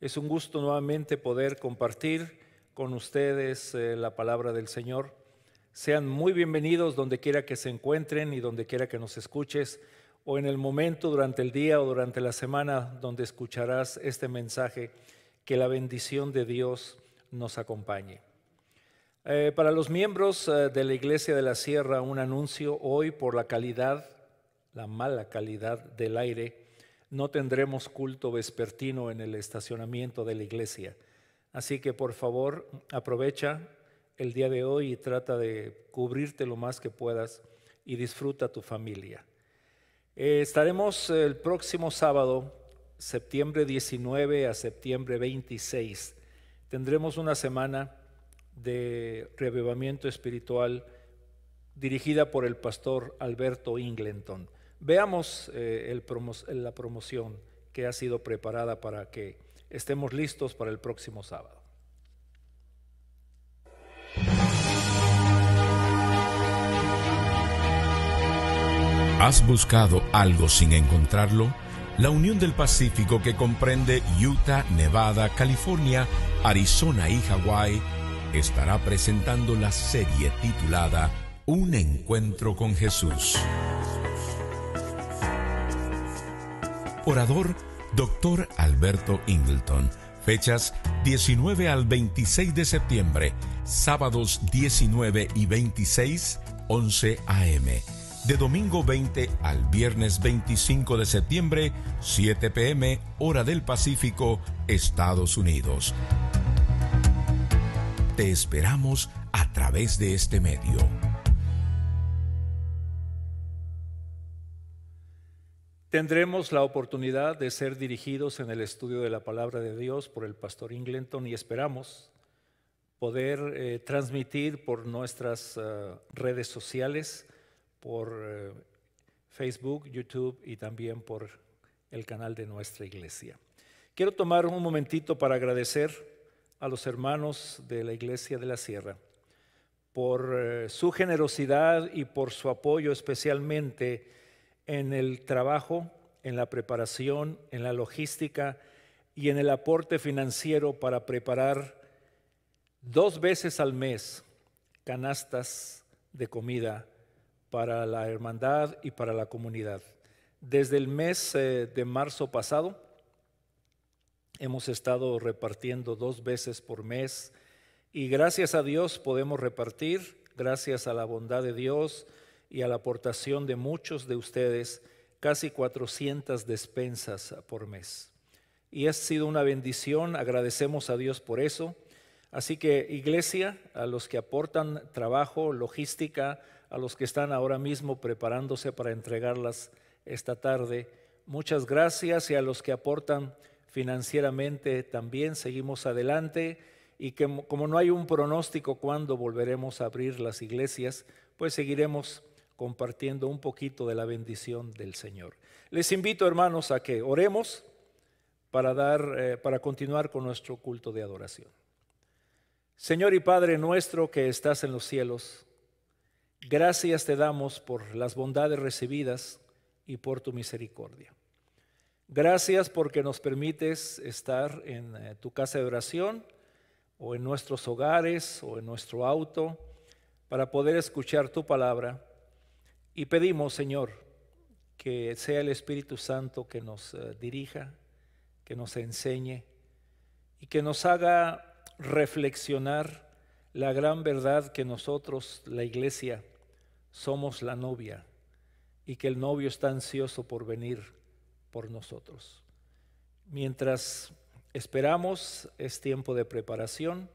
Es un gusto nuevamente poder compartir con ustedes eh, la palabra del Señor. Sean muy bienvenidos donde quiera que se encuentren y donde quiera que nos escuches o en el momento durante el día o durante la semana donde escucharás este mensaje, que la bendición de Dios nos acompañe. Eh, para los miembros eh, de la Iglesia de la Sierra, un anuncio hoy por la calidad, la mala calidad del aire no tendremos culto vespertino en el estacionamiento de la iglesia. Así que por favor aprovecha el día de hoy y trata de cubrirte lo más que puedas y disfruta tu familia. Eh, estaremos el próximo sábado, septiembre 19 a septiembre 26. Tendremos una semana de reavivamiento espiritual dirigida por el pastor Alberto Ingleton. Veamos eh, la promoción que ha sido preparada para que estemos listos para el próximo sábado. ¿Has buscado algo sin encontrarlo? La Unión del Pacífico que comprende Utah, Nevada, California, Arizona y Hawái estará presentando la serie titulada Un encuentro con Jesús. Orador, Doctor Alberto Ingleton. Fechas 19 al 26 de septiembre, sábados 19 y 26, 11 a.m. De domingo 20 al viernes 25 de septiembre, 7 p.m., hora del Pacífico, Estados Unidos. Te esperamos a través de este medio. Tendremos la oportunidad de ser dirigidos en el estudio de la palabra de Dios por el pastor Inglenton y esperamos poder eh, transmitir por nuestras eh, redes sociales, por eh, Facebook, YouTube y también por el canal de nuestra iglesia. Quiero tomar un momentito para agradecer a los hermanos de la Iglesia de la Sierra por su generosidad y por su apoyo especialmente en el trabajo, en la preparación, en la logística y en el aporte financiero para preparar dos veces al mes canastas de comida para la hermandad y para la comunidad. Desde el mes eh, de marzo pasado hemos estado repartiendo dos veces por mes y gracias a Dios podemos repartir, gracias a la bondad de Dios, y a la aportación de muchos de ustedes casi 400 despensas por mes. Y ha sido una bendición, agradecemos a Dios por eso. Así que iglesia, a los que aportan trabajo, logística, a los que están ahora mismo preparándose para entregarlas esta tarde, muchas gracias y a los que aportan financieramente también seguimos adelante y que como no hay un pronóstico cuándo volveremos a abrir las iglesias, pues seguiremos compartiendo un poquito de la bendición del Señor. Les invito, hermanos, a que oremos para, dar, eh, para continuar con nuestro culto de adoración. Señor y Padre nuestro que estás en los cielos, gracias te damos por las bondades recibidas y por tu misericordia. Gracias porque nos permites estar en eh, tu casa de oración o en nuestros hogares o en nuestro auto para poder escuchar tu palabra y pedimos, Señor, que sea el Espíritu Santo que nos eh, dirija, que nos enseñe y que nos haga reflexionar la gran verdad que nosotros, la iglesia, somos la novia y que el novio está ansioso por venir por nosotros. Mientras esperamos, es tiempo de preparación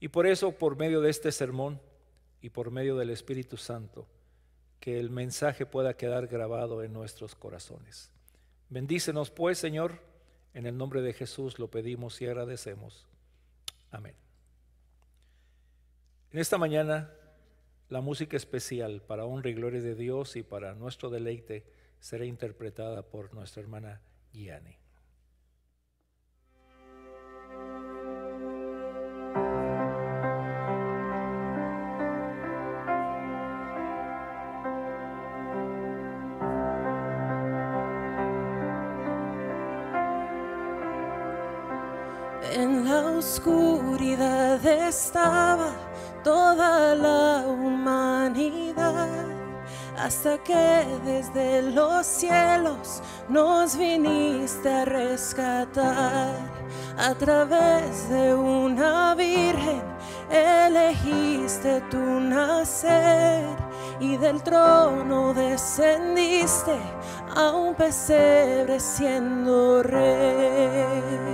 y por eso, por medio de este sermón y por medio del Espíritu Santo, que el mensaje pueda quedar grabado en nuestros corazones. Bendícenos pues, Señor, en el nombre de Jesús lo pedimos y agradecemos. Amén. En esta mañana, la música especial para honra y gloria de Dios y para nuestro deleite será interpretada por nuestra hermana Gianni. oscuridad estaba toda la humanidad, hasta que desde los cielos nos viniste a rescatar a través de una virgen. Elegiste tu nacer y del trono descendiste a un pesebre siendo rey.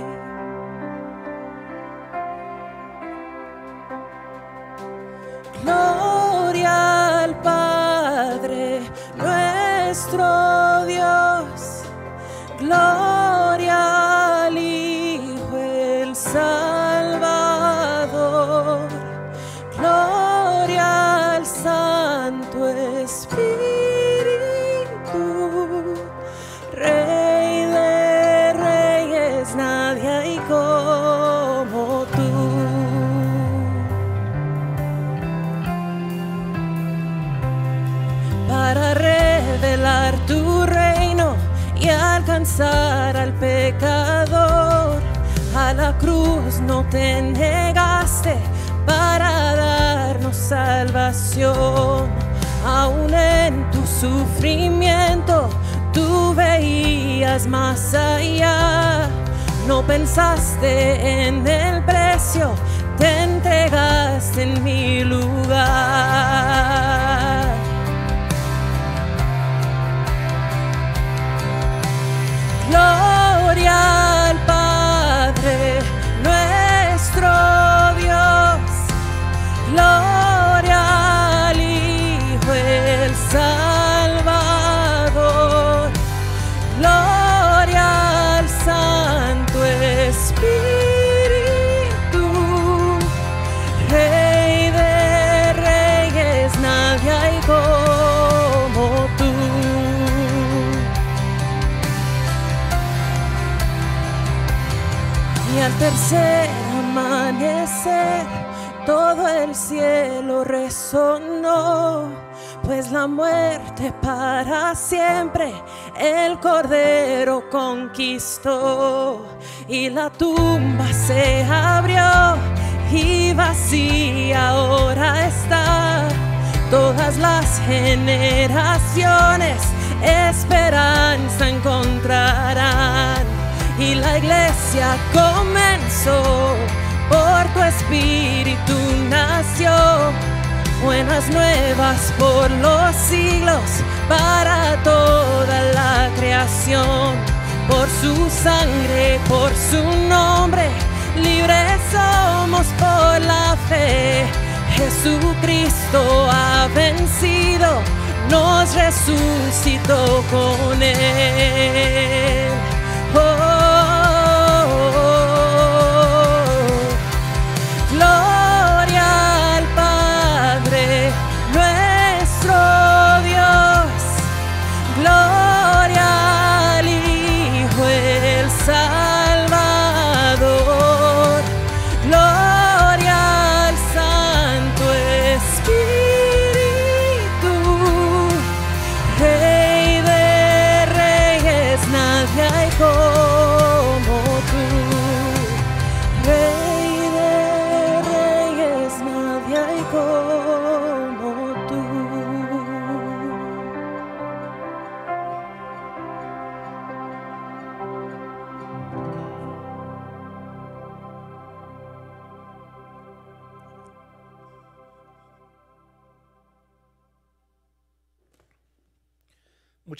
al pecador. A la cruz no te negaste para darnos salvación. Aún en tu sufrimiento tú veías más allá. No pensaste en él El cielo resonó, pues la muerte para siempre el Cordero conquistó y la tumba se abrió y vacía ahora está. Todas las generaciones esperanza encontrarán y la iglesia comenzó por tu espíritu nació. Buenas nuevas por los siglos para toda la creación. Por su sangre, por su nombre, libres somos por la fe. Jesucristo ha vencido, nos resucitó con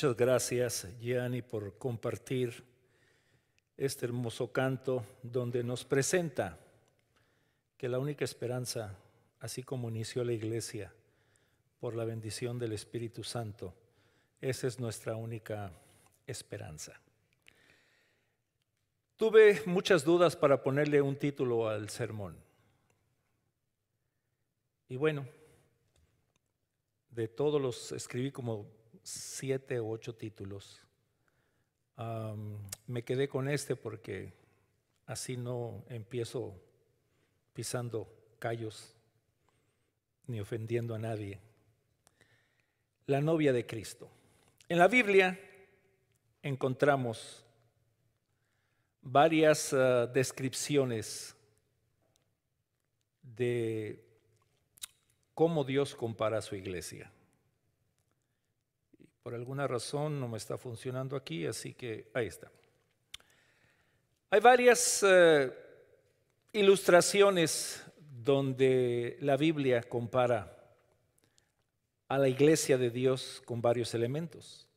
Muchas gracias, Gianni, por compartir este hermoso canto donde nos presenta que la única esperanza, así como inició la iglesia, por la bendición del Espíritu Santo, esa es nuestra única esperanza. Tuve muchas dudas para ponerle un título al sermón. Y bueno, de todos los escribí como siete o ocho títulos. me quedé con este porque así no empiezo pisando callos ni ofendiendo a nadie. La novia de Cristo. En la Biblia encontramos varias ah, descripciones de cómo Dios compara a su iglesia. Por alguna razón no me está funcionando aquí, así que ahí está. Hay varias eh, ilustraciones donde la Biblia compara a la iglesia de Dios con varios elementos.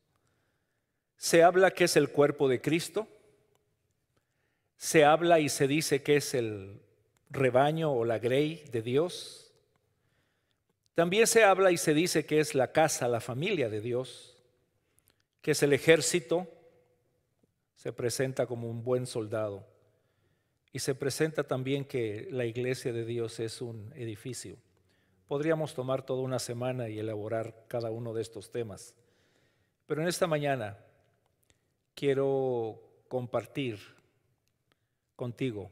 Se habla que es el cuerpo de Cristo, se habla y se dice que es el rebaño o la grey de Dios, también se habla y se dice que es la casa, la familia de Dios que es el ejército, se presenta como un buen soldado. Y se presenta también que la iglesia de Dios es un edificio. Podríamos tomar toda una semana y elaborar cada uno de estos temas. Pero en esta mañana quiero compartir contigo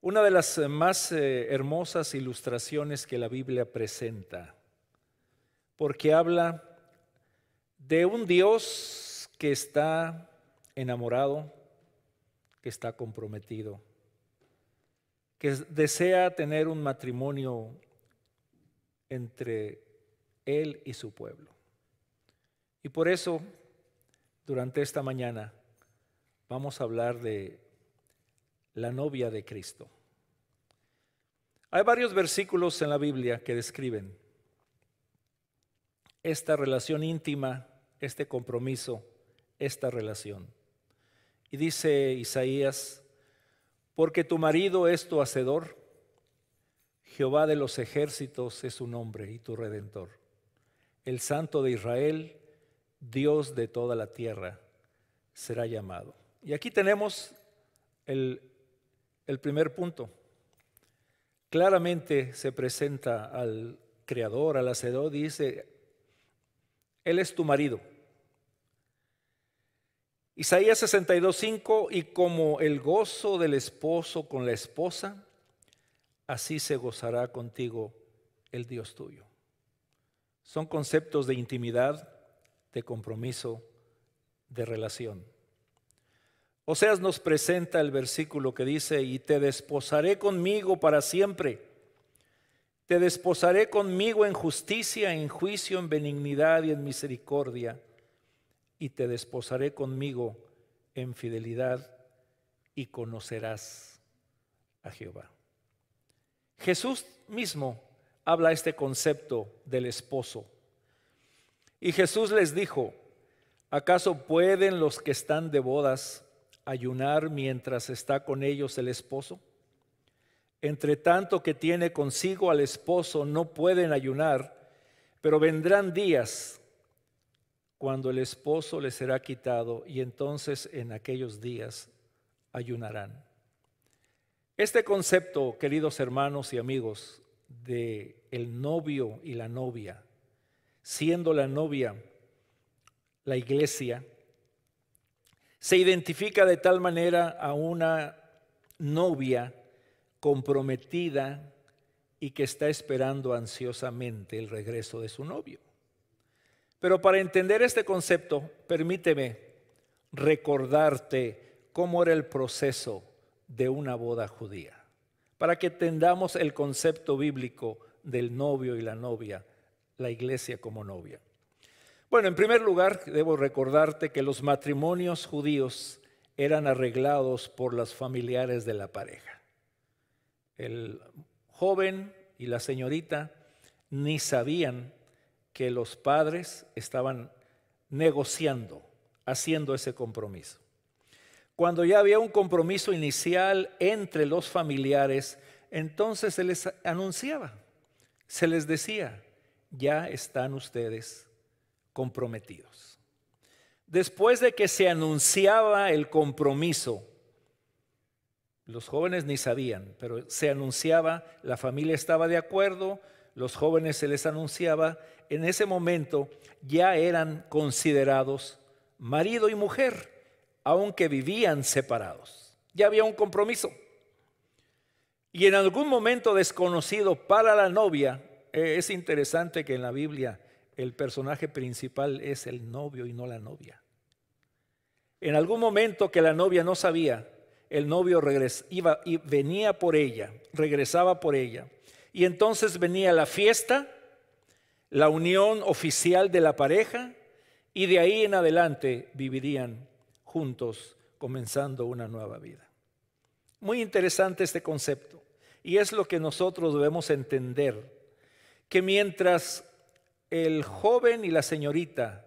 una de las eh, más eh, hermosas ilustraciones que la Biblia presenta, porque habla de un Dios que está enamorado, que está comprometido, que desea tener un matrimonio entre él y su pueblo. Y por eso, durante esta mañana, vamos a hablar de la novia de Cristo. Hay varios versículos en la Biblia que describen esta relación íntima este compromiso, esta relación. Y dice Isaías, porque tu marido es tu hacedor, Jehová de los ejércitos es su nombre y tu redentor, el santo de Israel, Dios de toda la tierra, será llamado. Y aquí tenemos el, primer punto. Claramente se presenta al creador, al hacedor, dice, él es tu marido. Isaías 5 y como el gozo del esposo con la esposa, así se gozará contigo el Dios tuyo. Son conceptos de intimidad, de compromiso, de relación. Oseas nos presenta el versículo que dice, y te desposaré conmigo para siempre te desposaré conmigo en justicia, en juicio, en benignidad y en misericordia. Y te desposaré conmigo en fidelidad y conocerás a Jehová. Jesús mismo habla este concepto del esposo. Y Jesús les dijo, ¿acaso pueden los que están de bodas ayunar mientras está con ellos el esposo? entre tanto que tiene consigo al esposo, no pueden ayunar, pero vendrán días cuando el esposo le será quitado y entonces en aquellos días ayunarán. Este concepto, queridos hermanos y amigos, de el novio y la novia, siendo la novia la iglesia, se identifica de tal manera a una novia comprometida y que está esperando ansiosamente el regreso de su novio. Pero para entender este concepto, permíteme recordarte cómo era el proceso de una boda judía, para que entendamos el concepto bíblico del novio y la novia, la iglesia como novia. Bueno, en primer lugar, debo recordarte que los matrimonios judíos eran arreglados por las familiares de la pareja. El joven y la señorita ni sabían que los padres estaban negociando, haciendo ese compromiso. Cuando ya había un compromiso inicial entre los familiares, entonces se les anunciaba, se les decía, ya están ustedes comprometidos. Después de que se anunciaba el compromiso, los jóvenes ni sabían, pero se anunciaba, la familia estaba de acuerdo, los jóvenes se les anunciaba, en ese momento ya eran considerados marido y mujer, aunque vivían separados. Ya había un compromiso. Y en algún momento desconocido para la novia, eh, es interesante que en la Biblia el personaje principal es el novio y no la novia. En algún momento que la novia no sabía, el novio y venía por ella, regresaba por ella. Y entonces venía la fiesta, la unión oficial de la pareja, y de ahí en adelante vivirían juntos, comenzando una nueva vida. Muy interesante este concepto, y es lo que nosotros debemos entender, que mientras el joven y la señorita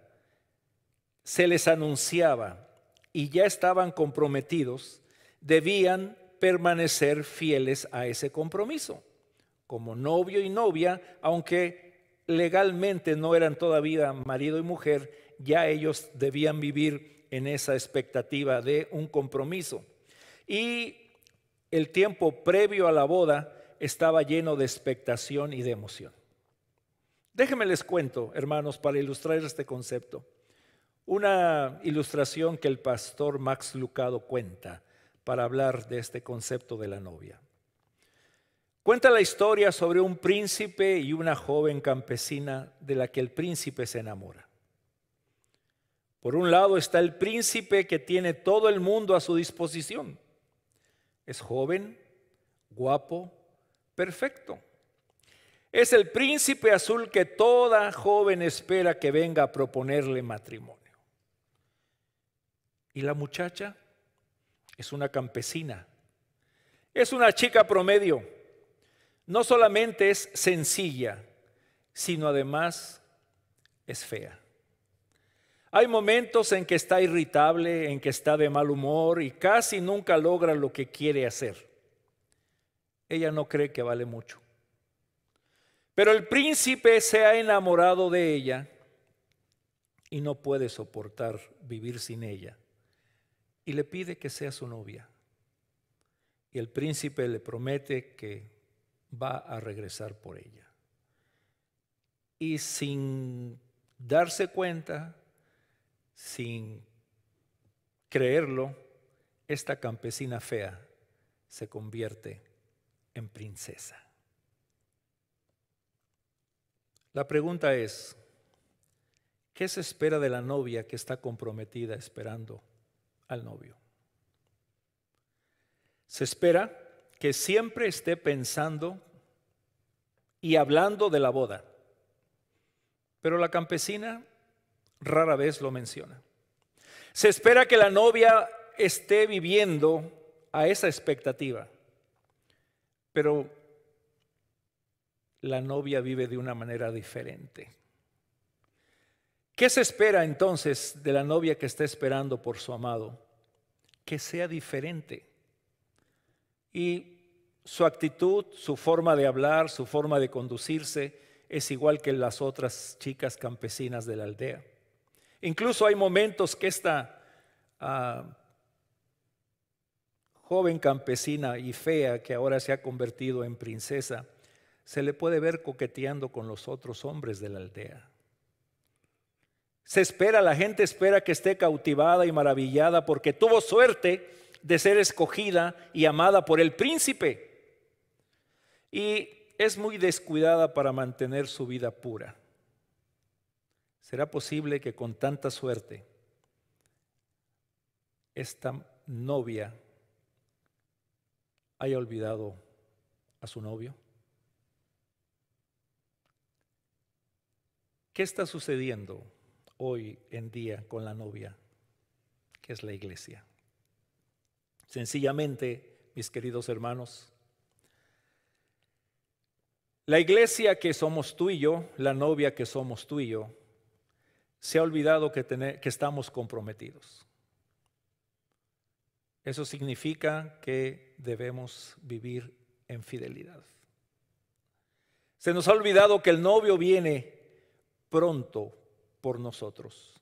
se les anunciaba y ya estaban comprometidos, debían permanecer fieles a ese compromiso, como novio y novia, aunque legalmente no eran todavía marido y mujer, ya ellos debían vivir en esa expectativa de un compromiso. Y el tiempo previo a la boda estaba lleno de expectación y de emoción. Déjenme les cuento, hermanos, para ilustrar este concepto, una ilustración que el pastor Max Lucado cuenta para hablar de este concepto de la novia. Cuenta la historia sobre un príncipe y una joven campesina de la que el príncipe se enamora. Por un lado está el príncipe que tiene todo el mundo a su disposición. Es joven, guapo, perfecto. Es el príncipe azul que toda joven espera que venga a proponerle matrimonio. ¿Y la muchacha? es una campesina, es una chica promedio. No solamente es sencilla, sino además es fea. Hay momentos en que está irritable, en que está de mal humor y casi nunca logra lo que quiere hacer. Ella no cree que vale mucho. Pero el príncipe se ha enamorado de ella y no puede soportar vivir sin ella y le pide que sea su novia. Y el príncipe le promete que va a regresar por ella. Y sin darse cuenta, sin creerlo, esta campesina fea se convierte en princesa. La pregunta es, ¿qué se espera de la novia que está comprometida esperando al novio. Se espera que siempre esté pensando y hablando de la boda, pero la campesina rara vez lo menciona. Se espera que la novia esté viviendo a esa expectativa, pero la novia vive de una manera diferente. ¿Qué se espera entonces de la novia que está esperando por su amado? Que sea diferente. Y su actitud, su forma de hablar, su forma de conducirse es igual que las otras chicas campesinas de la aldea. Incluso hay momentos que esta ah, joven campesina y fea que ahora se ha convertido en princesa, se le puede ver coqueteando con los otros hombres de la aldea. Se espera, la gente espera que esté cautivada y maravillada porque tuvo suerte de ser escogida y amada por el príncipe. Y es muy descuidada para mantener su vida pura. ¿Será posible que con tanta suerte esta novia haya olvidado a su novio? ¿Qué está sucediendo? hoy en día con la novia, que es la iglesia. Sencillamente, mis queridos hermanos, la iglesia que somos tú y yo, la novia que somos tú y yo, se ha olvidado que, que estamos comprometidos. Eso significa que debemos vivir en fidelidad. Se nos ha olvidado que el novio viene pronto por nosotros.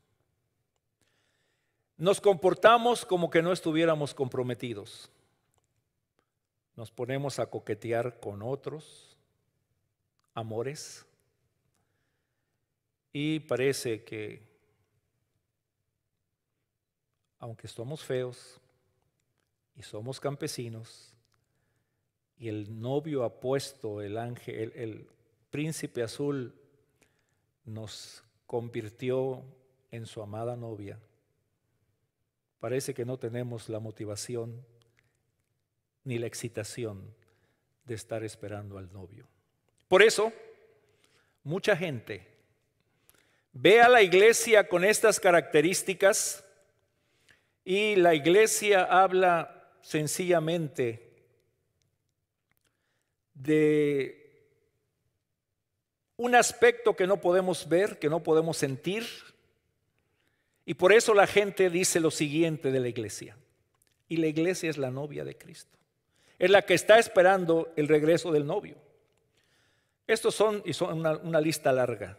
Nos comportamos como que no estuviéramos comprometidos. Nos ponemos a coquetear con otros amores y parece que aunque somos feos y somos campesinos, y el novio apuesto, el ángel, el, el príncipe azul, nos convirtió en su amada novia. Parece que no tenemos la motivación ni la excitación de estar esperando al novio. Por eso, mucha gente ve a la iglesia con estas características y la iglesia habla sencillamente de un aspecto que no podemos ver, que no podemos sentir. Y por eso la gente dice lo siguiente de la iglesia. Y la iglesia es la novia de Cristo. Es la que está esperando el regreso del novio. Estos son, y son una, lista larga.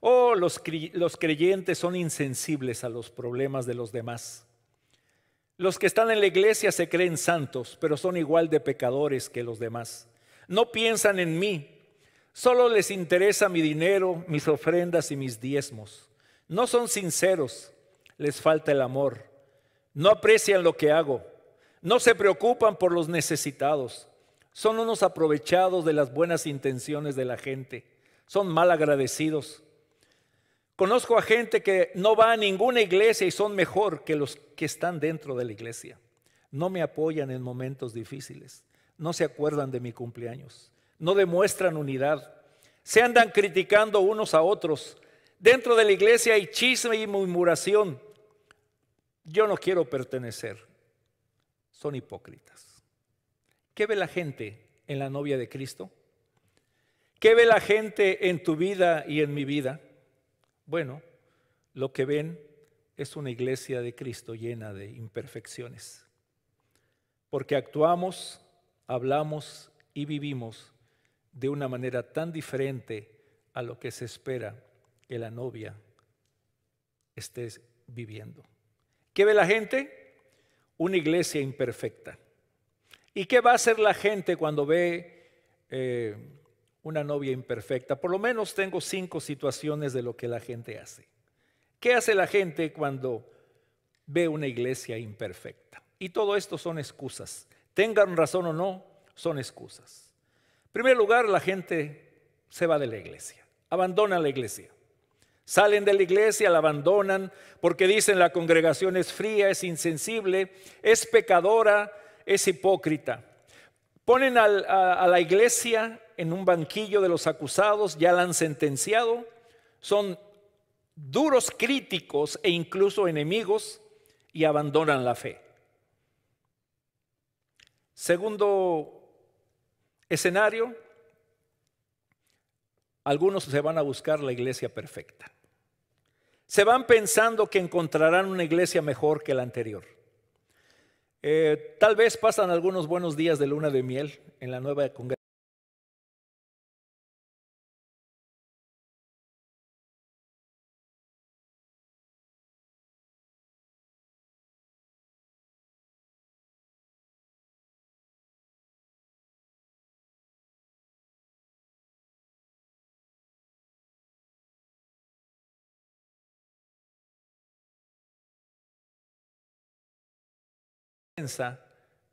Oh, los, los creyentes son insensibles a los problemas de los demás. Los que están en la iglesia se creen santos, pero son igual de pecadores que los demás. No piensan en mí, Solo les interesa mi dinero, mis ofrendas y mis diezmos. No son sinceros, les falta el amor. No aprecian lo que hago. No se preocupan por los necesitados. Son unos aprovechados de las buenas intenciones de la gente. Son mal agradecidos. Conozco a gente que no va a ninguna iglesia y son mejor que los que están dentro de la iglesia. No me apoyan en momentos difíciles. No se acuerdan de mi cumpleaños no demuestran unidad. Se andan criticando unos a otros. Dentro de la iglesia hay chisme y murmuración. Yo no quiero pertenecer. Son hipócritas. ¿Qué ve la gente en la novia de Cristo? ¿Qué ve la gente en tu vida y en mi vida? Bueno, lo que ven es una iglesia de Cristo llena de imperfecciones. Porque actuamos, hablamos y vivimos de una manera tan diferente a lo que se espera que la novia esté viviendo. ¿Qué ve la gente? Una iglesia imperfecta. ¿Y qué va a hacer la gente cuando ve eh, una novia imperfecta? Por lo menos tengo cinco situaciones de lo que la gente hace. ¿Qué hace la gente cuando ve una iglesia imperfecta? Y todo esto son excusas. Tengan razón o no, son excusas primer lugar, la gente se va de la iglesia, abandona la iglesia. Salen de la iglesia, la abandonan porque dicen la congregación es fría, es insensible, es pecadora, es hipócrita. Ponen a, la iglesia en un banquillo de los acusados, ya la han sentenciado, son duros críticos e incluso enemigos y abandonan la fe. Segundo escenario, algunos se van a buscar la iglesia perfecta. Se van pensando que encontrarán una iglesia mejor que la anterior. Eh, tal vez pasan algunos buenos días de luna de miel en la nueva congregación.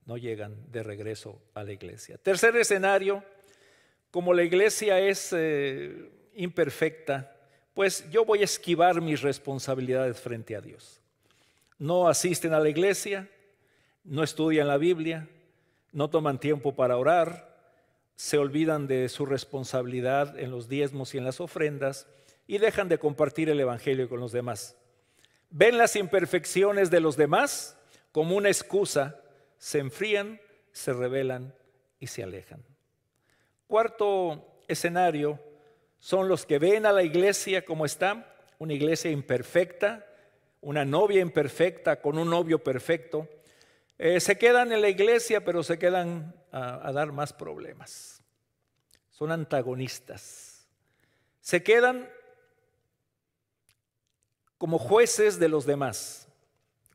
no llegan de regreso a la iglesia. Tercer escenario, como la iglesia es eh, imperfecta, pues yo voy a esquivar mis responsabilidades frente a Dios. No asisten a la iglesia, no estudian la Biblia, no toman tiempo para orar, se olvidan de su responsabilidad en los diezmos y en las ofrendas y dejan de compartir el Evangelio con los demás. Ven las imperfecciones de los demás como una excusa, se enfrían, se rebelan y se alejan. Cuarto escenario son los que ven a la iglesia como está, una iglesia imperfecta, una novia imperfecta con un novio perfecto. Eh, se quedan en la iglesia, pero se quedan a dar más problemas. Son antagonistas. Se quedan como jueces de los demás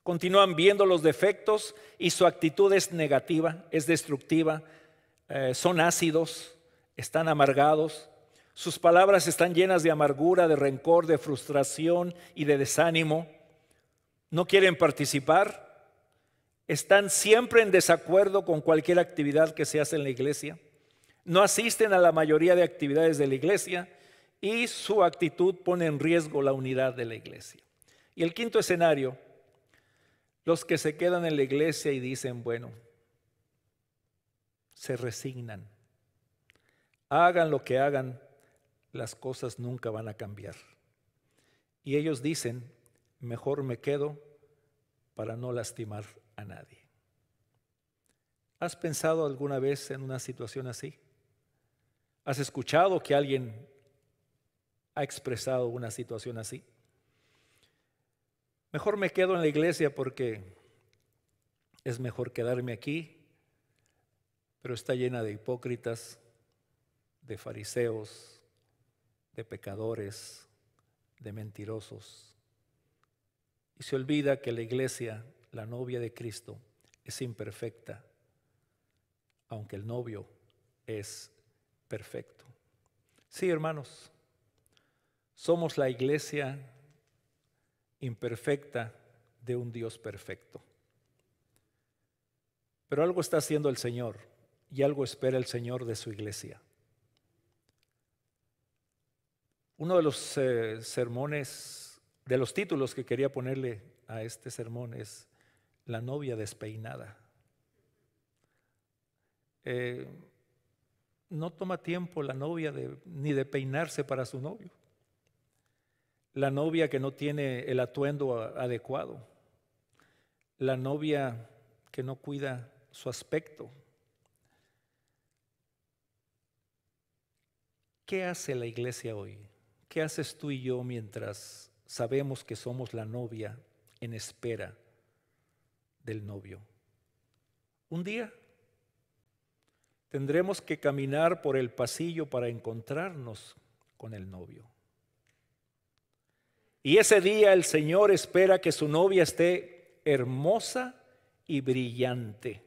continúan viendo los defectos y su actitud es negativa, es destructiva, eh, son ácidos, están amargados, sus palabras están llenas de amargura, de rencor, de frustración y de desánimo, no quieren participar, están siempre en desacuerdo con cualquier actividad que se hace en la iglesia, no asisten a la mayoría de actividades de la iglesia y su actitud pone en riesgo la unidad de la iglesia. Y el quinto escenario los que se quedan en la iglesia y dicen, bueno, se resignan. Hagan lo que hagan, las cosas nunca van a cambiar. Y ellos dicen, mejor me quedo para no lastimar a nadie. ¿Has pensado alguna vez en una situación así? ¿Has escuchado que alguien ha expresado una situación así? mejor me quedo en la iglesia porque es mejor quedarme aquí, pero está llena de hipócritas, de fariseos, de pecadores, de mentirosos. Y se olvida que la iglesia, la novia de Cristo, es imperfecta, aunque el novio es perfecto. Sí, hermanos, somos la iglesia imperfecta de un Dios perfecto. Pero algo está haciendo el Señor y algo espera el Señor de su iglesia. Uno de los eh, sermones, de los títulos que quería ponerle a este sermón es La novia despeinada. Eh, no toma tiempo la novia de, ni de peinarse para su novio la novia que no tiene el atuendo adecuado, la novia que no cuida su aspecto. ¿Qué hace la iglesia hoy? ¿Qué haces tú y yo mientras sabemos que somos la novia en espera del novio? Un día tendremos que caminar por el pasillo para encontrarnos con el novio. Y ese día el Señor espera que su novia esté hermosa y brillante.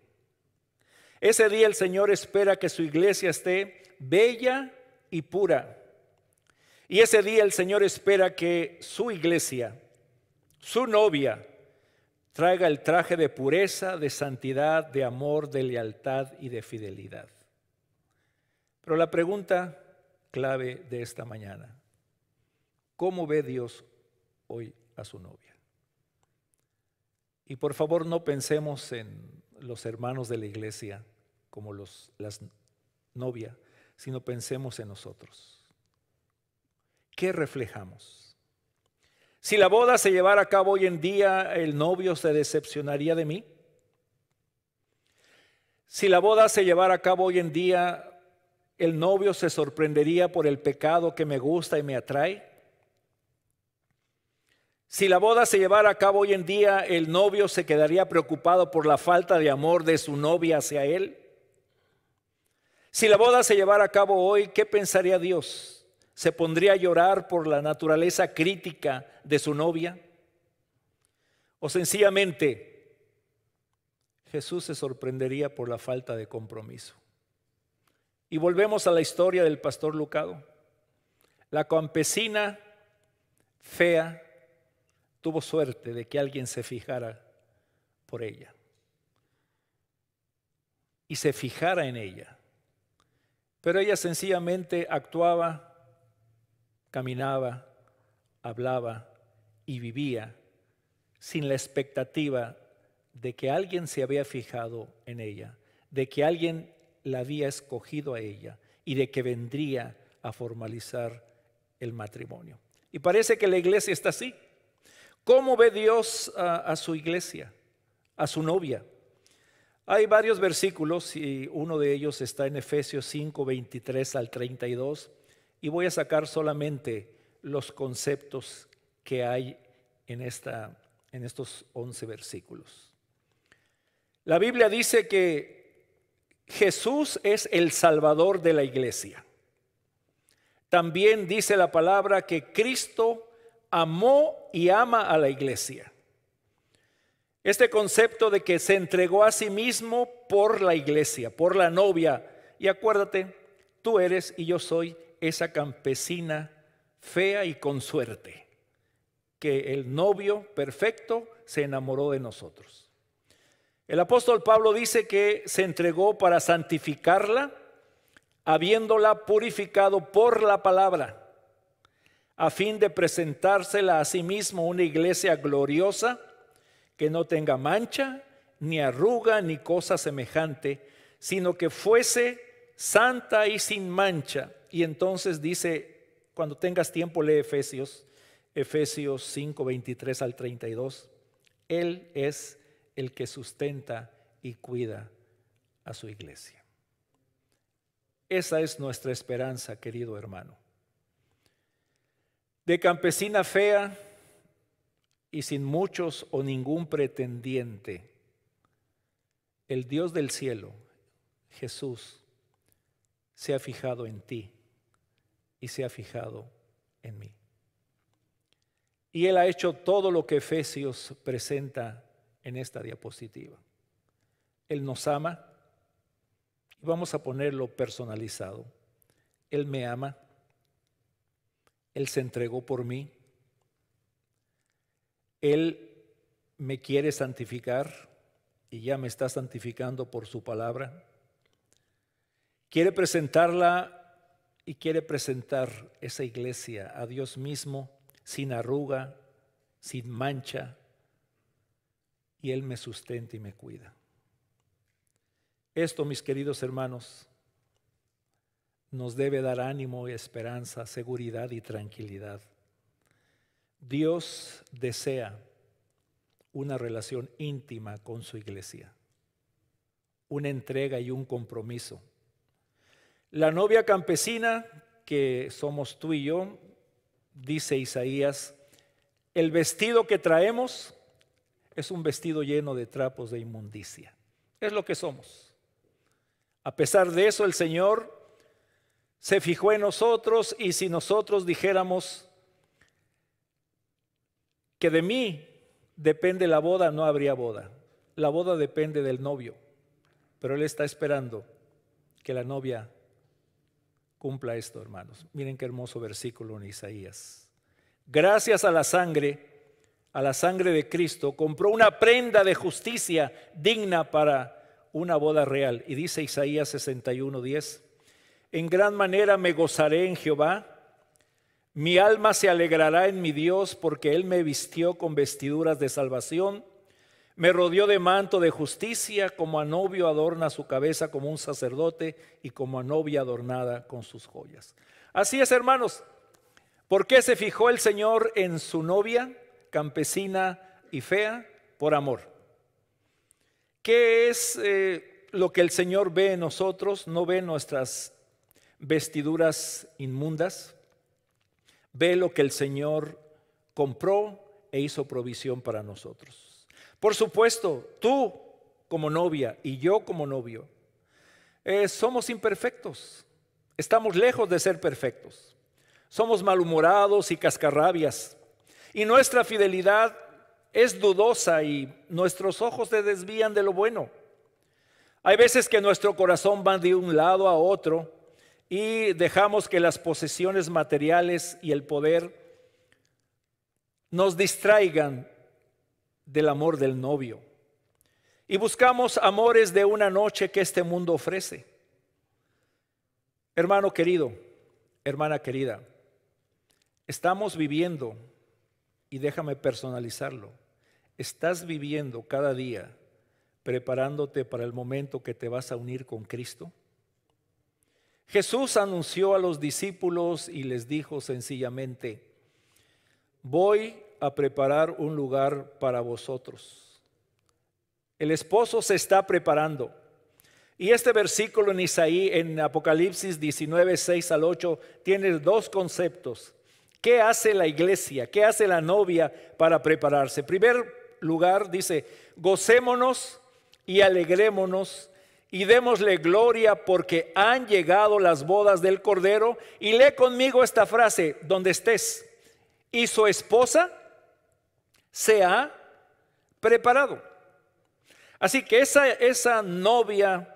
Ese día el Señor espera que su iglesia esté bella y pura. Y ese día el Señor espera que su iglesia, su novia, traiga el traje de pureza, de santidad, de amor, de lealtad y de fidelidad. Pero la pregunta clave de esta mañana, ¿cómo ve Dios hoy a su novia. Y por favor no pensemos en los hermanos de la iglesia como los, las novia sino pensemos en nosotros. ¿Qué reflejamos? Si la boda se llevara a cabo hoy en día, ¿el novio se decepcionaría de mí? Si la boda se llevara a cabo hoy en día, ¿el novio se sorprendería por el pecado que me gusta y me atrae? Si la boda se llevara a cabo hoy en día, ¿el novio se quedaría preocupado por la falta de amor de su novia hacia él? Si la boda se llevara a cabo hoy, ¿qué pensaría Dios? ¿Se pondría a llorar por la naturaleza crítica de su novia? ¿O sencillamente Jesús se sorprendería por la falta de compromiso? Y volvemos a la historia del pastor Lucado. La campesina fea tuvo suerte de que alguien se fijara por ella y se fijara en ella. Pero ella sencillamente actuaba, caminaba, hablaba y vivía sin la expectativa de que alguien se había fijado en ella, de que alguien la había escogido a ella y de que vendría a formalizar el matrimonio. Y parece que la iglesia está así. ¿Cómo ve Dios a, su iglesia, a su novia? Hay varios versículos y uno de ellos está en Efesios 5, 23 al 32 y voy a sacar solamente los conceptos que hay en, esta, en estos 11 versículos. La Biblia dice que Jesús es el Salvador de la iglesia. También dice la palabra que Cristo amó y ama a la iglesia. Este concepto de que se entregó a sí mismo por la iglesia, por la novia. Y acuérdate, tú eres y yo soy esa campesina fea y con suerte, que el novio perfecto se enamoró de nosotros. El apóstol Pablo dice que se entregó para santificarla, habiéndola purificado por la palabra a fin de presentársela a sí mismo una iglesia gloriosa que no tenga mancha, ni arruga, ni cosa semejante, sino que fuese santa y sin mancha. Y entonces dice, cuando tengas tiempo lee Efesios, Efesios 5, 23 al 32. Él es el que sustenta y cuida a su iglesia. Esa es nuestra esperanza, querido hermano de campesina fea y sin muchos o ningún pretendiente. El Dios del cielo, Jesús, se ha fijado en ti y se ha fijado en mí. Y Él ha hecho todo lo que Efesios presenta en esta diapositiva. Él nos ama y vamos a ponerlo personalizado. Él me ama él se entregó por mí. Él me quiere santificar y ya me está santificando por su palabra. Quiere presentarla y quiere presentar esa iglesia a Dios mismo sin arruga, sin mancha, y Él me sustenta y me cuida. Esto, mis queridos hermanos, nos debe dar ánimo y esperanza, seguridad y tranquilidad. Dios desea una relación íntima con su iglesia, una entrega y un compromiso. La novia campesina, que somos tú y yo, dice Isaías, el vestido que traemos es un vestido lleno de trapos de inmundicia. Es lo que somos. A pesar de eso, el Señor se fijó en nosotros y si nosotros dijéramos que de mí depende la boda, no habría boda. La boda depende del novio, pero él está esperando que la novia cumpla esto, hermanos. Miren qué hermoso versículo en Isaías. Gracias a la sangre, a la sangre de Cristo, compró una prenda de justicia digna para una boda real. Y dice Isaías 61, 10. En gran manera me gozaré en Jehová. Mi alma se alegrará en mi Dios porque Él me vistió con vestiduras de salvación, me rodeó de manto de justicia, como a novio adorna su cabeza como un sacerdote y como a novia adornada con sus joyas. Así es, hermanos. ¿Por qué se fijó el Señor en su novia, campesina y fea? Por amor. ¿Qué es eh, lo que el Señor ve en nosotros? No ve nuestras vestiduras inmundas, ve lo que el Señor compró e hizo provisión para nosotros. Por supuesto, tú como novia y yo como novio, eh, somos imperfectos, estamos lejos de ser perfectos, somos malhumorados y cascarrabias, y nuestra fidelidad es dudosa y nuestros ojos se desvían de lo bueno. Hay veces que nuestro corazón va de un lado a otro y dejamos que las posesiones materiales y el poder nos distraigan del amor del novio. Y buscamos amores de una noche que este mundo ofrece. Hermano querido, hermana querida, estamos viviendo, y déjame personalizarlo, estás viviendo cada día preparándote para el momento que te vas a unir con Cristo. Jesús anunció a los discípulos y les dijo sencillamente, voy a preparar un lugar para vosotros. El esposo se está preparando. Y este versículo en Isaí, en Apocalipsis 19, 6 al 8, tiene dos conceptos. ¿Qué hace la iglesia? ¿Qué hace la novia para prepararse? En primer lugar, dice, gocémonos y alegrémonos y démosle gloria porque han llegado las bodas del Cordero. Y lee conmigo esta frase, donde estés. Y su esposa se ha preparado. Así que esa, esa novia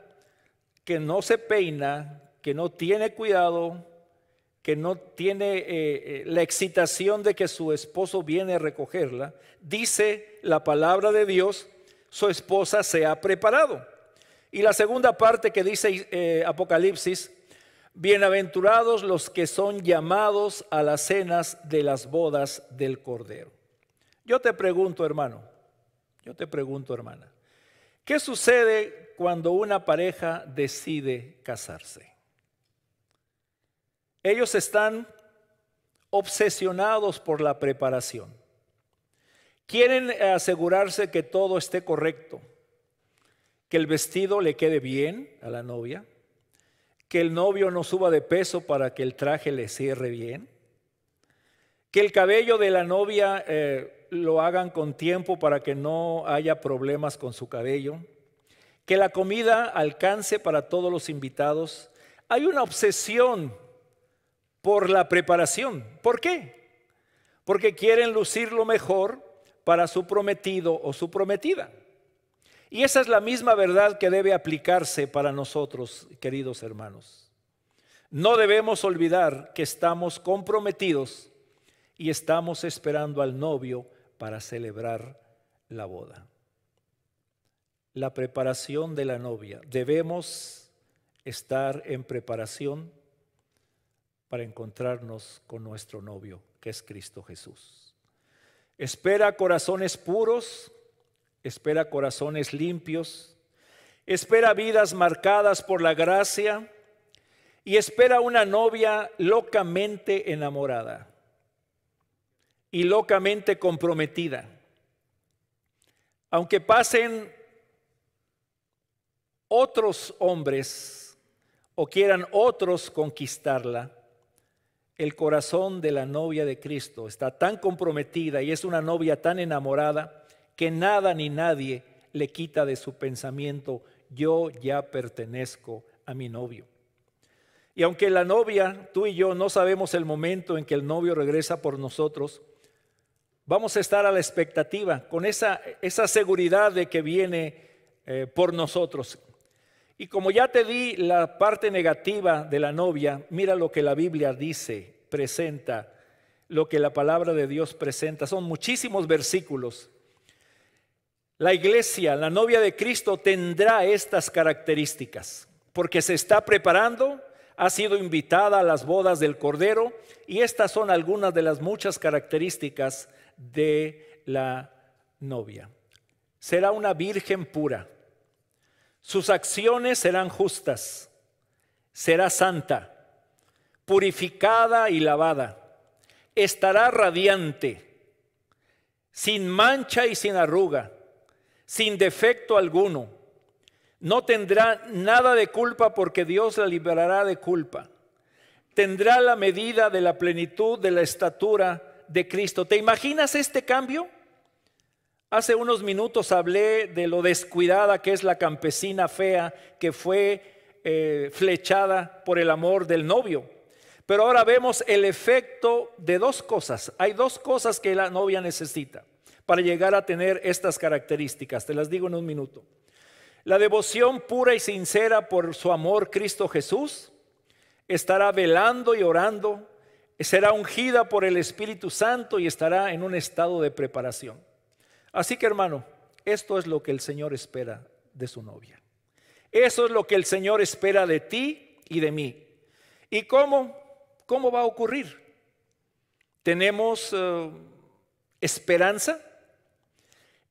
que no se peina, que no tiene cuidado, que no tiene eh, eh, la excitación de que su esposo viene a recogerla, dice la palabra de Dios, su esposa se ha preparado. Y la segunda parte que dice eh, Apocalipsis, bienaventurados los que son llamados a las cenas de las bodas del Cordero. Yo te pregunto, hermano, yo te pregunto, hermana, ¿qué sucede cuando una pareja decide casarse? Ellos están obsesionados por la preparación. Quieren asegurarse que todo esté correcto que el vestido le quede bien a la novia, que el novio no suba de peso para que el traje le cierre bien, que el cabello de la novia eh, lo hagan con tiempo para que no haya problemas con su cabello, que la comida alcance para todos los invitados. Hay una obsesión por la preparación. ¿Por qué? Porque quieren lucir lo mejor para su prometido o su prometida. Y esa es la misma verdad que debe aplicarse para nosotros, queridos hermanos. No debemos olvidar que estamos comprometidos y estamos esperando al novio para celebrar la boda. La preparación de la novia. Debemos estar en preparación para encontrarnos con nuestro novio, que es Cristo Jesús. Espera corazones puros, espera corazones limpios, espera vidas marcadas por la gracia y espera una novia locamente enamorada y locamente comprometida. Aunque pasen otros hombres o quieran otros conquistarla, el corazón de la novia de Cristo está tan comprometida y es una novia tan enamorada que nada ni nadie le quita de su pensamiento, yo ya pertenezco a mi novio. Y aunque la novia, tú y yo, no sabemos el momento en que el novio regresa por nosotros, vamos a estar a la expectativa, con esa, esa seguridad de que viene eh, por nosotros. Y como ya te di la parte negativa de la novia, mira lo que la Biblia dice, presenta, lo que la palabra de Dios presenta. Son muchísimos versículos la iglesia, la novia de Cristo, tendrá estas características, porque se está preparando, ha sido invitada a las bodas del Cordero, y estas son algunas de las muchas características de la novia. Será una virgen pura, sus acciones serán justas, será santa, purificada y lavada, estará radiante, sin mancha y sin arruga sin defecto alguno. No tendrá nada de culpa porque Dios la liberará de culpa. Tendrá la medida de la plenitud de la estatura de Cristo. ¿Te imaginas este cambio? Hace unos minutos hablé de lo descuidada que es la campesina fea que fue eh, flechada por el amor del novio. Pero ahora vemos el efecto de dos cosas. Hay dos cosas que la novia necesita para llegar a tener estas características. Te las digo en un minuto. La devoción pura y sincera por su amor Cristo Jesús estará velando y orando, será ungida por el Espíritu Santo y estará en un estado de preparación. Así que hermano, esto es lo que el Señor espera de su novia. Eso es lo que el Señor espera de ti y de mí. ¿Y cómo? ¿Cómo va a ocurrir? ¿Tenemos eh, esperanza?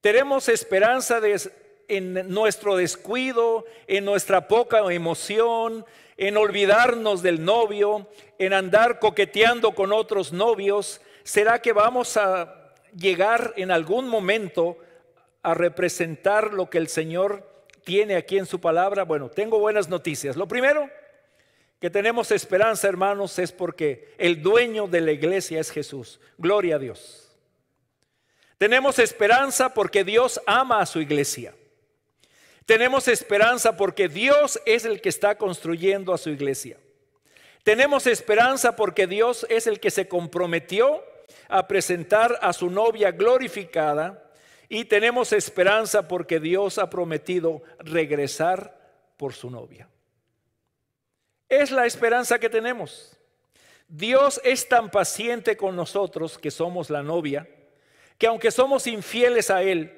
Tenemos esperanza de, en nuestro descuido, en nuestra poca emoción, en olvidarnos del novio, en andar coqueteando con otros novios. ¿Será que vamos a llegar en algún momento a representar lo que el Señor tiene aquí en su palabra? Bueno, tengo buenas noticias. Lo primero que tenemos esperanza, hermanos, es porque el dueño de la iglesia es Jesús. Gloria a Dios. Tenemos esperanza porque Dios ama a su iglesia. Tenemos esperanza porque Dios es el que está construyendo a su iglesia. Tenemos esperanza porque Dios es el que se comprometió a presentar a su novia glorificada. Y tenemos esperanza porque Dios ha prometido regresar por su novia. Es la esperanza que tenemos. Dios es tan paciente con nosotros que somos la novia que aunque somos infieles a Él,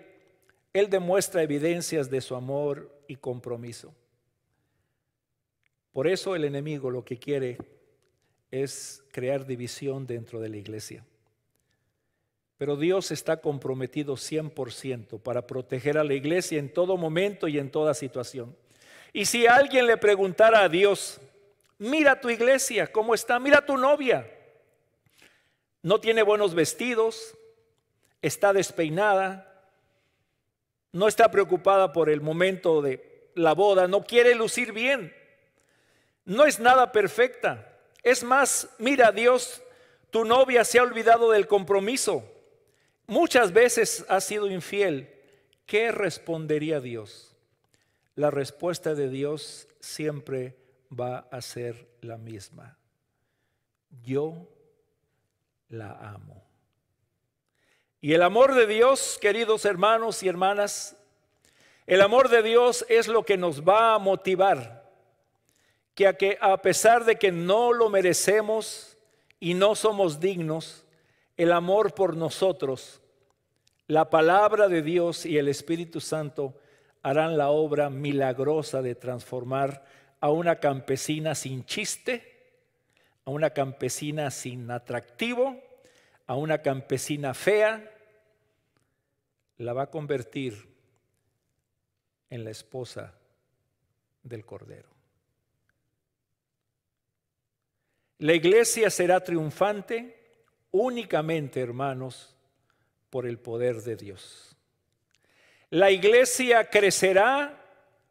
Él demuestra evidencias de su amor y compromiso. Por eso el enemigo lo que quiere es crear división dentro de la iglesia. Pero Dios está comprometido 100% para proteger a la iglesia en todo momento y en toda situación. Y si alguien le preguntara a Dios, mira tu iglesia, ¿cómo está? Mira tu novia. No tiene buenos vestidos, está despeinada, no está preocupada por el momento de la boda, no quiere lucir bien, no es nada perfecta. Es más, mira Dios, tu novia se ha olvidado del compromiso, muchas veces ha sido infiel. ¿Qué respondería Dios? La respuesta de Dios siempre va a ser la misma. Yo la amo. Y el amor de Dios, queridos hermanos y hermanas, el amor de Dios es lo que nos va a motivar, que a, que a pesar de que no lo merecemos y no somos dignos, el amor por nosotros, la palabra de Dios y el Espíritu Santo harán la obra milagrosa de transformar a una campesina sin chiste, a una campesina sin atractivo, a una campesina fea, la va a convertir en la esposa del Cordero. La iglesia será triunfante únicamente, hermanos, por el poder de Dios. La iglesia crecerá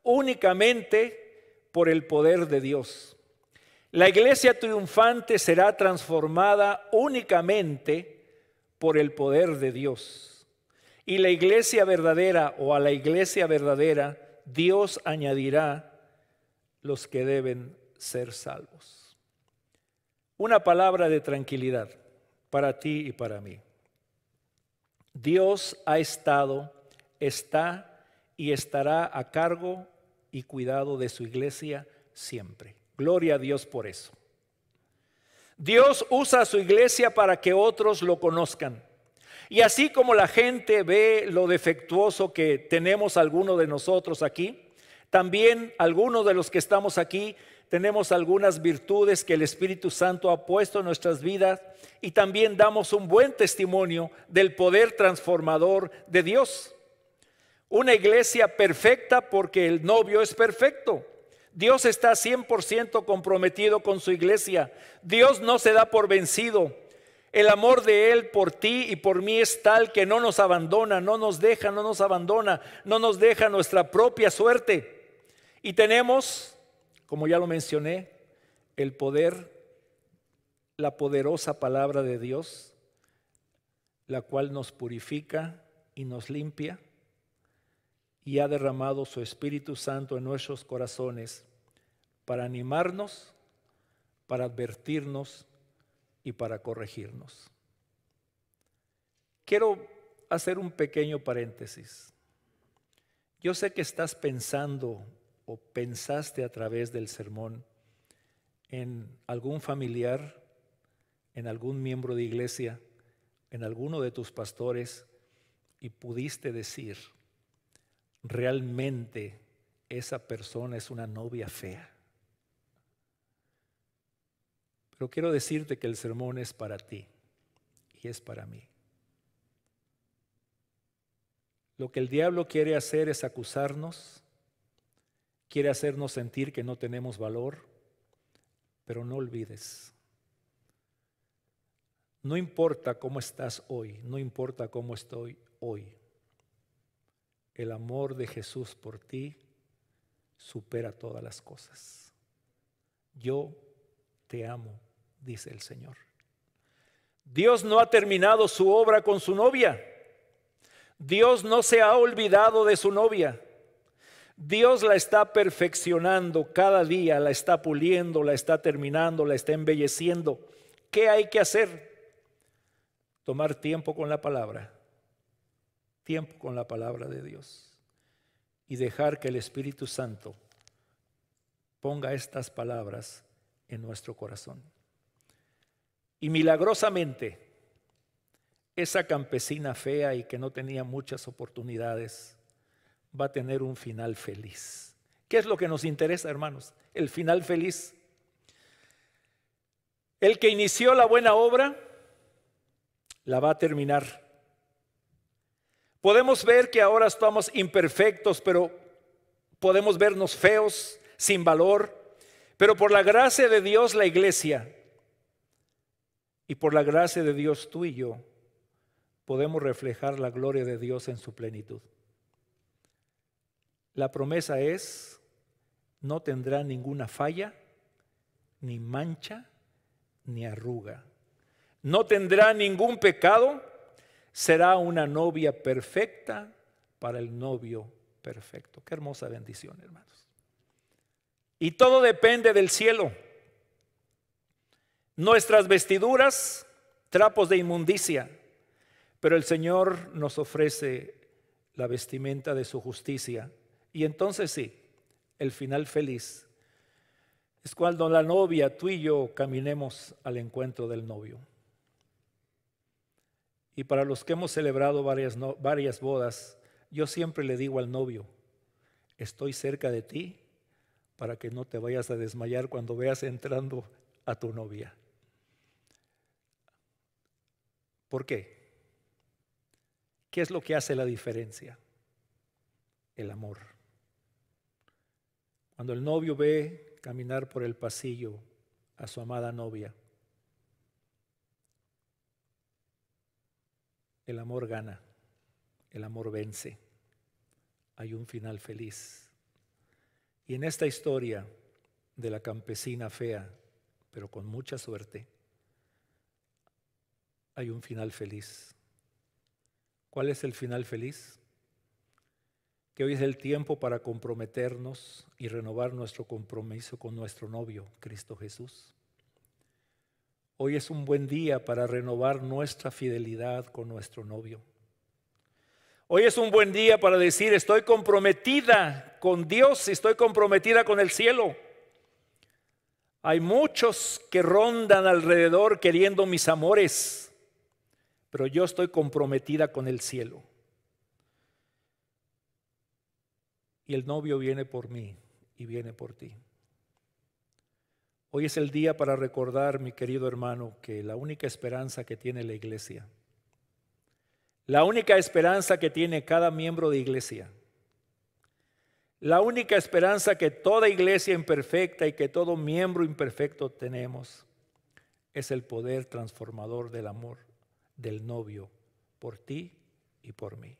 únicamente por el poder de Dios. La iglesia triunfante será transformada únicamente por el poder de Dios. Y la iglesia verdadera o a la iglesia verdadera Dios añadirá los que deben ser salvos. Una palabra de tranquilidad para ti y para mí. Dios ha estado, está y estará a cargo y cuidado de su iglesia siempre. Gloria a Dios por eso. Dios usa a su iglesia para que otros lo conozcan. Y así como la gente ve lo defectuoso que tenemos algunos de nosotros aquí, también algunos de los que estamos aquí tenemos algunas virtudes que el Espíritu Santo ha puesto en nuestras vidas y también damos un buen testimonio del poder transformador de Dios. Una iglesia perfecta porque el novio es perfecto. Dios está 100% comprometido con su iglesia. Dios no se da por vencido. El amor de Él por ti y por mí es tal que no nos abandona, no nos deja, no nos abandona, no nos deja nuestra propia suerte. Y tenemos, como ya lo mencioné, el poder, la poderosa palabra de Dios, la cual nos purifica y nos limpia y ha derramado su Espíritu Santo en nuestros corazones para animarnos, para advertirnos y para corregirnos. Quiero hacer un pequeño paréntesis. Yo sé que estás pensando o pensaste a través del sermón en algún familiar, en algún miembro de iglesia, en alguno de tus pastores y pudiste decir, realmente esa persona es una novia fea. Pero quiero decirte que el sermón es para ti y es para mí. Lo que el diablo quiere hacer es acusarnos, quiere hacernos sentir que no tenemos valor, pero no olvides. No importa cómo estás hoy, no importa cómo estoy hoy. El amor de Jesús por ti supera todas las cosas. Yo te amo, dice el Señor. Dios no ha terminado su obra con su novia. Dios no se ha olvidado de su novia. Dios la está perfeccionando cada día, la está puliendo, la está terminando, la está embelleciendo. ¿Qué hay que hacer? Tomar tiempo con la palabra, tiempo con la palabra de Dios y dejar que el Espíritu Santo ponga estas palabras en nuestro corazón. Y milagrosamente, esa campesina fea y que no tenía muchas oportunidades va a tener un final feliz. ¿Qué es lo que nos interesa, hermanos? El final feliz. El que inició la buena obra la va a terminar. Podemos ver que ahora estamos imperfectos, pero podemos vernos feos, sin valor, pero por la gracia de Dios la iglesia y por la gracia de Dios tú y yo podemos reflejar la gloria de Dios en su plenitud. La promesa es, no tendrá ninguna falla, ni mancha, ni arruga. No tendrá ningún pecado, será una novia perfecta para el novio perfecto. Qué hermosa bendición, hermanos. Y todo depende del cielo. Nuestras vestiduras, trapos de inmundicia, pero el Señor nos ofrece la vestimenta de su justicia. Y entonces sí, el final feliz es cuando la novia, tú y yo, caminemos al encuentro del novio. Y para los que hemos celebrado varias, varias bodas, yo siempre le digo al novio, estoy cerca de ti para que no te vayas a desmayar cuando veas entrando a tu novia. ¿Por qué? ¿Qué es lo que hace la diferencia? El amor. Cuando el novio ve caminar por el pasillo a su amada novia, el amor gana, el amor vence, hay un final feliz. Y en esta historia de la campesina fea, pero con mucha suerte, hay un final feliz. ¿Cuál es el final feliz? Que hoy es el tiempo para comprometernos y renovar nuestro compromiso con nuestro novio, Cristo Jesús. Hoy es un buen día para renovar nuestra fidelidad con nuestro novio. Hoy es un buen día para decir, estoy comprometida con Dios, estoy comprometida con el cielo. Hay muchos que rondan alrededor queriendo mis amores, pero yo estoy comprometida con el cielo. Y el novio viene por mí y viene por ti. Hoy es el día para recordar, mi querido hermano, que la única esperanza que tiene la iglesia la única esperanza que tiene cada miembro de iglesia. La única esperanza que toda iglesia imperfecta y que todo miembro imperfecto tenemos es el poder transformador del amor del novio por ti y por mí,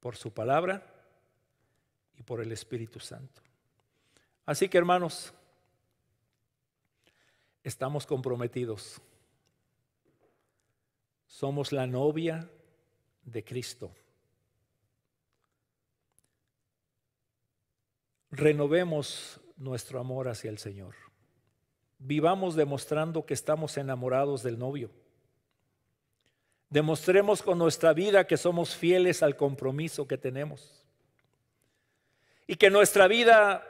por su palabra y por el Espíritu Santo. Así que hermanos, estamos comprometidos. Somos la novia de Cristo. Renovemos nuestro amor hacia el Señor. Vivamos demostrando que estamos enamorados del novio. Demostremos con nuestra vida que somos fieles al compromiso que tenemos. Y que nuestra vida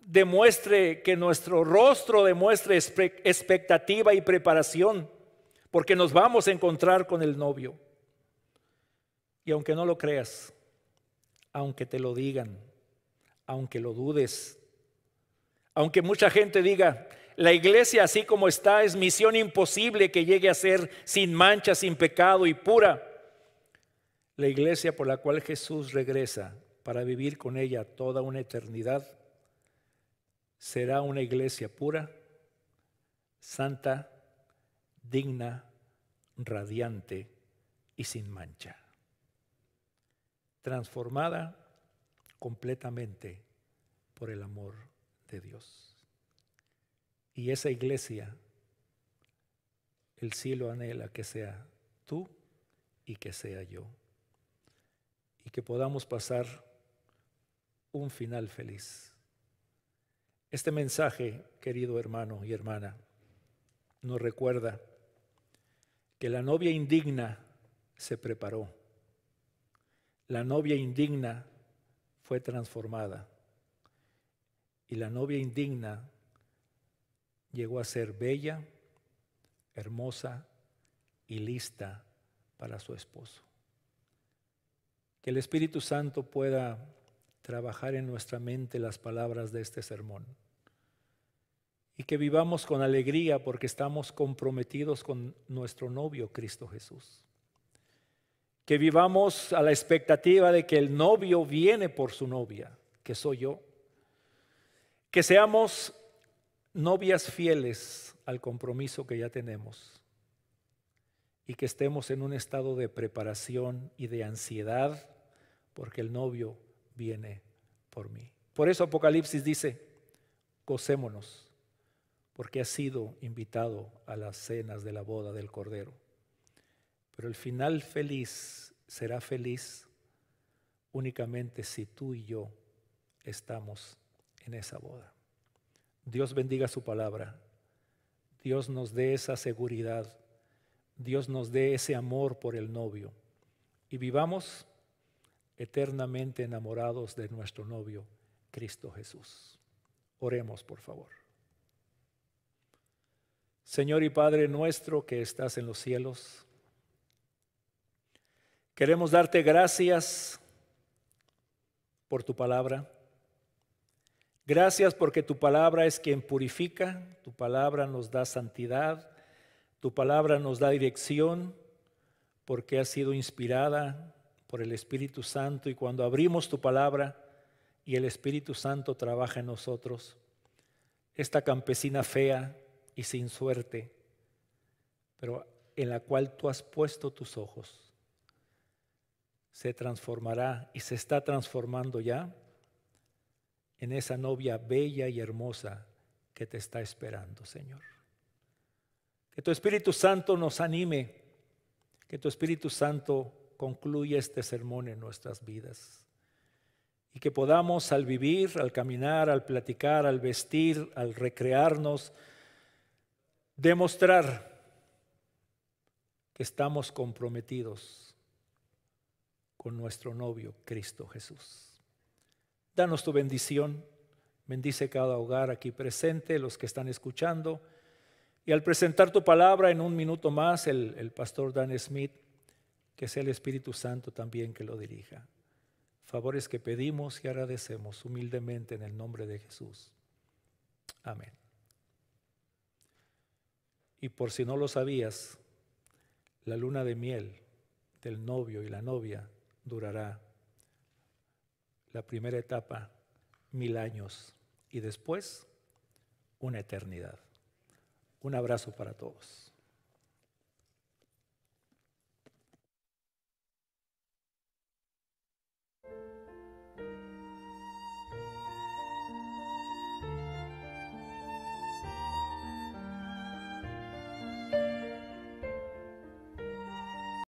demuestre, que nuestro rostro demuestre expectativa y preparación porque nos vamos a encontrar con el novio. Y aunque no lo creas, aunque te lo digan, aunque lo dudes, aunque mucha gente diga, la iglesia así como está es misión imposible que llegue a ser sin mancha, sin pecado y pura. La iglesia por la cual Jesús regresa para vivir con ella toda una eternidad será una iglesia pura, santa digna, radiante y sin mancha. Transformada completamente por el amor de Dios. Y esa iglesia, el cielo anhela que sea tú y que sea yo. Y que podamos pasar un final feliz. Este mensaje, querido hermano y hermana, nos recuerda que la novia indigna se preparó. La novia indigna fue transformada. Y la novia indigna llegó a ser bella, hermosa y lista para su esposo. Que el Espíritu Santo pueda trabajar en nuestra mente las palabras de este sermón y que vivamos con alegría porque estamos comprometidos con nuestro novio Cristo Jesús. Que vivamos a la expectativa de que el novio viene por su novia, que soy yo. Que seamos novias fieles al compromiso que ya tenemos y que estemos en un estado de preparación y de ansiedad porque el novio viene por mí. Por eso Apocalipsis dice, gocémonos porque ha sido invitado a las cenas de la boda del Cordero. Pero el final feliz será feliz únicamente si tú y yo estamos en esa boda. Dios bendiga su palabra. Dios nos dé esa seguridad. Dios nos dé ese amor por el novio. Y vivamos eternamente enamorados de nuestro novio, Cristo Jesús. Oremos, por favor. Señor y Padre nuestro que estás en los cielos, queremos darte gracias por tu palabra. Gracias porque tu palabra es quien purifica, tu palabra nos da santidad, tu palabra nos da dirección, porque ha sido inspirada por el Espíritu Santo y cuando abrimos tu palabra y el Espíritu Santo trabaja en nosotros, esta campesina fea, y sin suerte, pero en la cual tú has puesto tus ojos, se transformará y se está transformando ya en esa novia bella y hermosa que te está esperando, Señor. Que tu Espíritu Santo nos anime, que tu Espíritu Santo concluya este sermón en nuestras vidas y que podamos al vivir, al caminar, al platicar, al vestir, al recrearnos, demostrar que estamos comprometidos con nuestro novio Cristo Jesús. Danos tu bendición, bendice cada hogar aquí presente, los que están escuchando. Y al presentar tu palabra en un minuto más, el, pastor Dan Smith, que sea el Espíritu Santo también que lo dirija. Favores que pedimos y agradecemos humildemente en el nombre de Jesús. Amén. Y por si no lo sabías, la luna de miel del novio y la novia durará la primera etapa mil años y después una eternidad. Un abrazo para todos.